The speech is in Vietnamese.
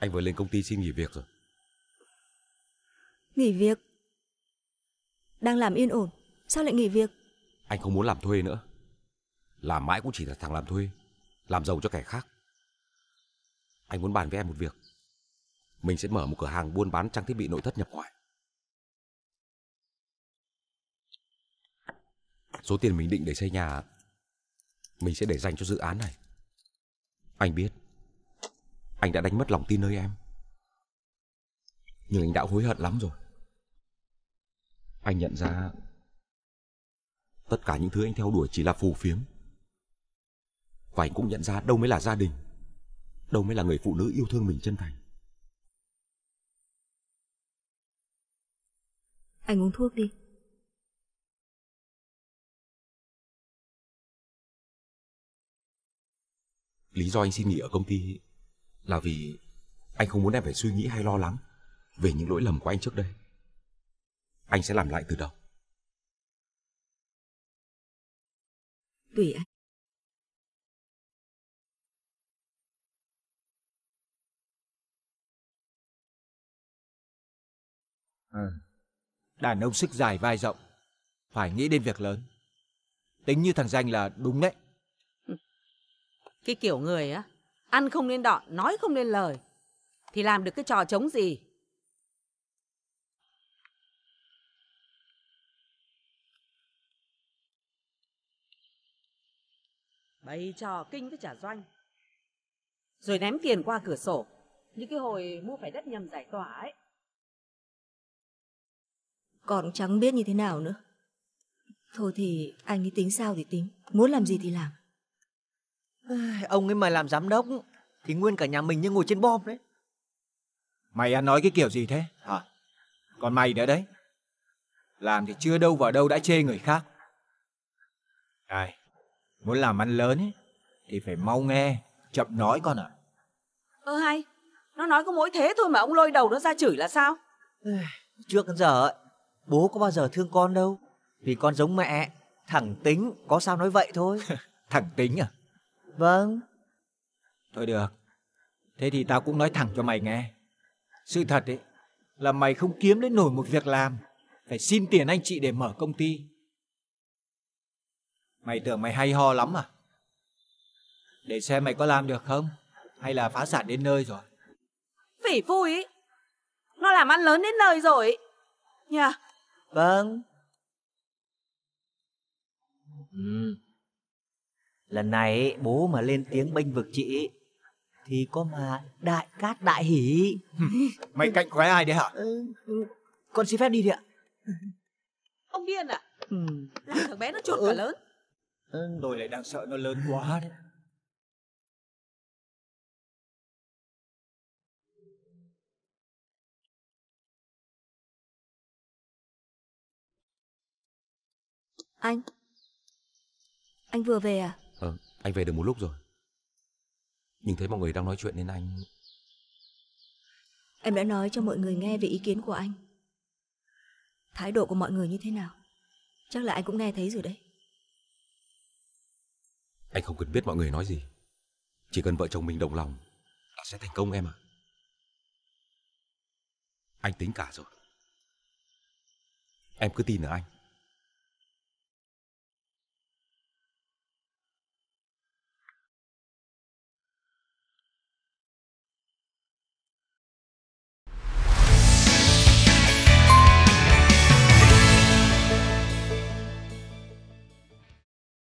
Anh vừa lên công ty xin nghỉ việc rồi Nghỉ việc Đang làm yên ổn Sao lại nghỉ việc Anh không muốn làm thuê nữa Làm mãi cũng chỉ là thằng làm thuê Làm giàu cho kẻ khác Anh muốn bàn với em một việc Mình sẽ mở một cửa hàng buôn bán trang thiết bị nội thất nhập ngoại Số tiền mình định để xây nhà Mình sẽ để dành cho dự án này Anh biết anh đã đánh mất lòng tin nơi em. Nhưng anh đã hối hận lắm rồi. Anh nhận ra tất cả những thứ anh theo đuổi chỉ là phù phiếm. Và anh cũng nhận ra đâu mới là gia đình, đâu mới là người phụ nữ yêu thương mình chân thành. Anh uống thuốc đi. Lý do anh xin nghỉ ở công ty là vì anh không muốn em phải suy nghĩ hay lo lắng về những lỗi lầm của anh trước đây. Anh sẽ làm lại từ đầu. Tùy anh. À. Đàn ông sức dài vai rộng, phải nghĩ đến việc lớn. Tính như thằng Danh là đúng đấy. Cái kiểu người á, Ăn không nên đọ, nói không nên lời. Thì làm được cái trò chống gì? Bày trò kinh với trả doanh. Rồi ném tiền qua cửa sổ. Như cái hồi mua phải đất nhầm giải tỏa ấy. Còn chẳng biết như thế nào nữa. Thôi thì anh ấy tính sao thì tính, muốn làm gì thì làm. Ông ấy mà làm giám đốc ừ. thì nguyên cả nhà mình như ngồi trên bom đấy. Mày ăn nói cái kiểu gì thế? Hả? Còn mày nữa đấy. Làm thì chưa đâu vào đâu đã chê người khác. Này, muốn làm ăn lớn ấy, thì phải mau nghe, chậm nói con ạ. À. Ơ hay, nó nói có mỗi thế thôi mà ông lôi đầu nó ra chửi là sao? Trước giờ ấy, bố có bao giờ thương con đâu. Vì con giống mẹ, thẳng tính, có sao nói vậy thôi. thẳng tính à? Vâng. Thôi được. Thế thì tao cũng nói thẳng cho mày nghe. Sự thật ấy là mày không kiếm đến nổi một việc làm. Phải xin tiền anh chị để mở công ty. Mày tưởng mày hay ho lắm à? Để xem mày có làm được không? Hay là phá sản đến nơi rồi? Phỉ phui ấy. Nó làm ăn lớn đến nơi rồi. Nha. Yeah. Vâng. Ừ lần này bố mà lên tiếng bênh vực chị thì có mà đại cát đại hỉ mày cạnh khóe ai đấy hả ừ. con xin phép đi thì ạ ông điên à làm ừ. thằng bé nó chuột cả ừ. lớn ừ. tôi lại đang sợ nó lớn quá đấy Anh Anh vừa về à Ờ, anh về được một lúc rồi Nhưng thấy mọi người đang nói chuyện nên anh Em đã nói cho mọi người nghe về ý kiến của anh Thái độ của mọi người như thế nào Chắc là anh cũng nghe thấy rồi đấy Anh không cần biết mọi người nói gì Chỉ cần vợ chồng mình đồng lòng Là sẽ thành công em ạ Anh tính cả rồi Em cứ tin ở anh